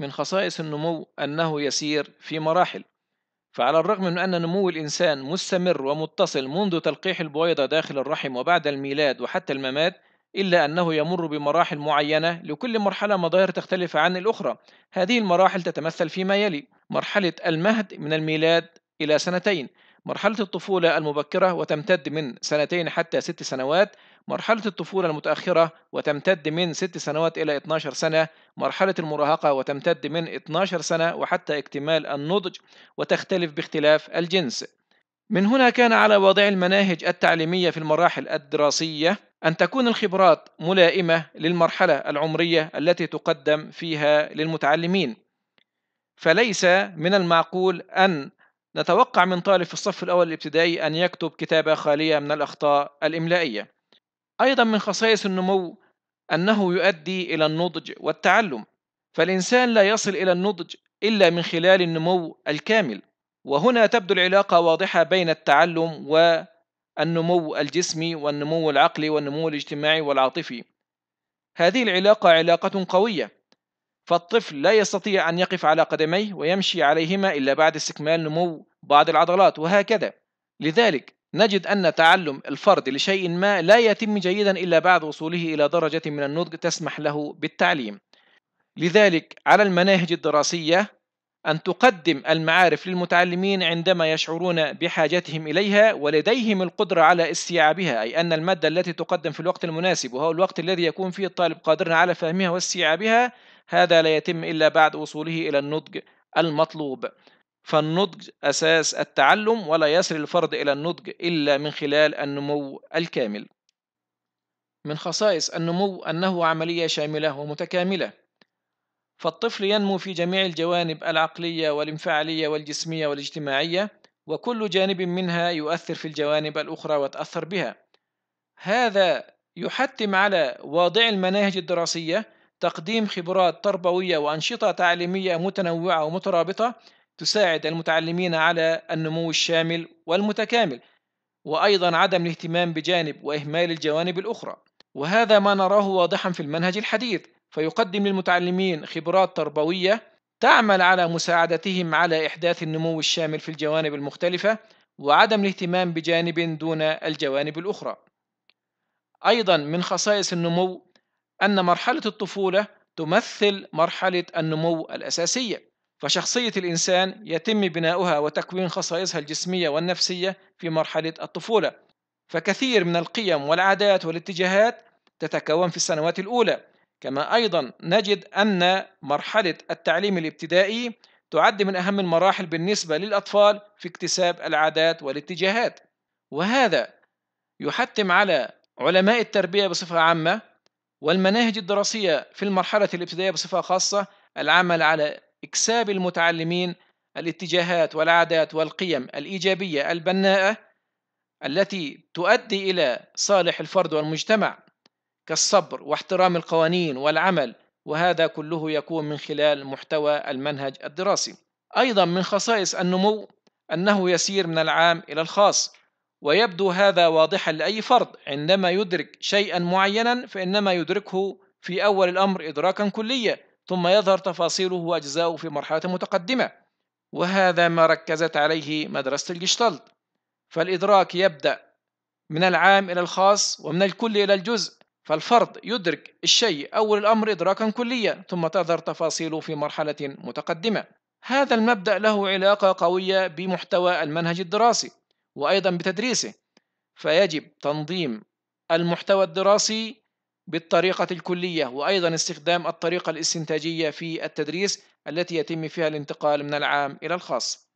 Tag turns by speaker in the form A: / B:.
A: من خصائص النمو أنه يسير في مراحل فعلى الرغم من أن نمو الإنسان مستمر ومتصل منذ تلقيح البويضة داخل الرحم وبعد الميلاد وحتى الممات إلا أنه يمر بمراحل معينة لكل مرحلة مظاهر تختلف عن الأخرى هذه المراحل تتمثل فيما يلي مرحلة المهد من الميلاد إلى سنتين مرحلة الطفولة المبكرة وتمتد من سنتين حتى ست سنوات مرحلة الطفولة المتأخرة وتمتد من ست سنوات إلى 12 سنة مرحلة المراهقة وتمتد من 12 سنة وحتى اكتمال النضج وتختلف باختلاف الجنس من هنا كان على وضع المناهج التعليمية في المراحل الدراسية أن تكون الخبرات ملائمة للمرحلة العمرية التي تقدم فيها للمتعلمين فليس من المعقول أن نتوقع من طالب في الصف الأول الابتدائي أن يكتب كتابة خالية من الأخطاء الإملائية أيضا من خصائص النمو أنه يؤدي إلى النضج والتعلم فالإنسان لا يصل إلى النضج إلا من خلال النمو الكامل وهنا تبدو العلاقة واضحة بين التعلم والنمو الجسمي والنمو العقلي والنمو الاجتماعي والعاطفي هذه العلاقة علاقة قوية فالطفل لا يستطيع أن يقف على قدميه ويمشي عليهما إلا بعد استكمال نمو بعض العضلات وهكذا لذلك نجد أن تعلم الفرد لشيء ما لا يتم جيدا إلا بعد وصوله إلى درجة من النضج تسمح له بالتعليم لذلك على المناهج الدراسية أن تقدم المعارف للمتعلمين عندما يشعرون بحاجتهم إليها ولديهم القدرة على استيعابها أي أن المادة التي تقدم في الوقت المناسب وهو الوقت الذي يكون فيه الطالب قادرا على فهمها واستيعابها هذا لا يتم إلا بعد وصوله إلى النضج المطلوب فالنضج أساس التعلم ولا يصل الفرد إلى النضج إلا من خلال النمو الكامل من خصائص النمو أنه عملية شاملة ومتكاملة فالطفل ينمو في جميع الجوانب العقلية والانفعالية والجسمية والاجتماعية وكل جانب منها يؤثر في الجوانب الأخرى وتأثر بها هذا يحتم على واضع المناهج الدراسية تقديم خبرات تربوية وأنشطة تعليمية متنوعة ومترابطة تساعد المتعلمين على النمو الشامل والمتكامل وأيضا عدم الاهتمام بجانب وإهمال الجوانب الأخرى وهذا ما نراه واضحا في المنهج الحديث فيقدم للمتعلمين خبرات تربوية تعمل على مساعدتهم على إحداث النمو الشامل في الجوانب المختلفة وعدم الاهتمام بجانب دون الجوانب الأخرى أيضا من خصائص النمو أن مرحلة الطفولة تمثل مرحلة النمو الأساسية فشخصية الإنسان يتم بناؤها وتكوين خصائصها الجسمية والنفسية في مرحلة الطفولة فكثير من القيم والعادات والاتجاهات تتكون في السنوات الأولى كما أيضا نجد أن مرحلة التعليم الابتدائي تعد من أهم المراحل بالنسبة للأطفال في اكتساب العادات والاتجاهات وهذا يحتم على علماء التربية بصفة عامة والمناهج الدراسية في المرحلة الابتدائية بصفة خاصة العمل على إكساب المتعلمين الاتجاهات والعادات والقيم الإيجابية البناءة التي تؤدي إلى صالح الفرد والمجتمع كالصبر واحترام القوانين والعمل وهذا كله يكون من خلال محتوى المنهج الدراسي. أيضا من خصائص النمو أنه يسير من العام إلى الخاص ويبدو هذا واضحا لأي فرد عندما يدرك شيئا معينا فإنما يدركه في أول الأمر إدراكا كليا ثم يظهر تفاصيله وأجزاؤه في مرحلة متقدمة وهذا ما ركزت عليه مدرسة الجشتالت فالإدراك يبدأ من العام إلى الخاص ومن الكل إلى الجزء فالفرد يدرك الشيء أول الأمر إدراكا كليا ثم تظهر تفاصيله في مرحلة متقدمة هذا المبدأ له علاقة قوية بمحتوى المنهج الدراسي وايضا بتدريسه فيجب تنظيم المحتوى الدراسي بالطريقة الكلية وأيضا استخدام الطريقة الاستنتاجية في التدريس التي يتم فيها الانتقال من العام إلى الخاص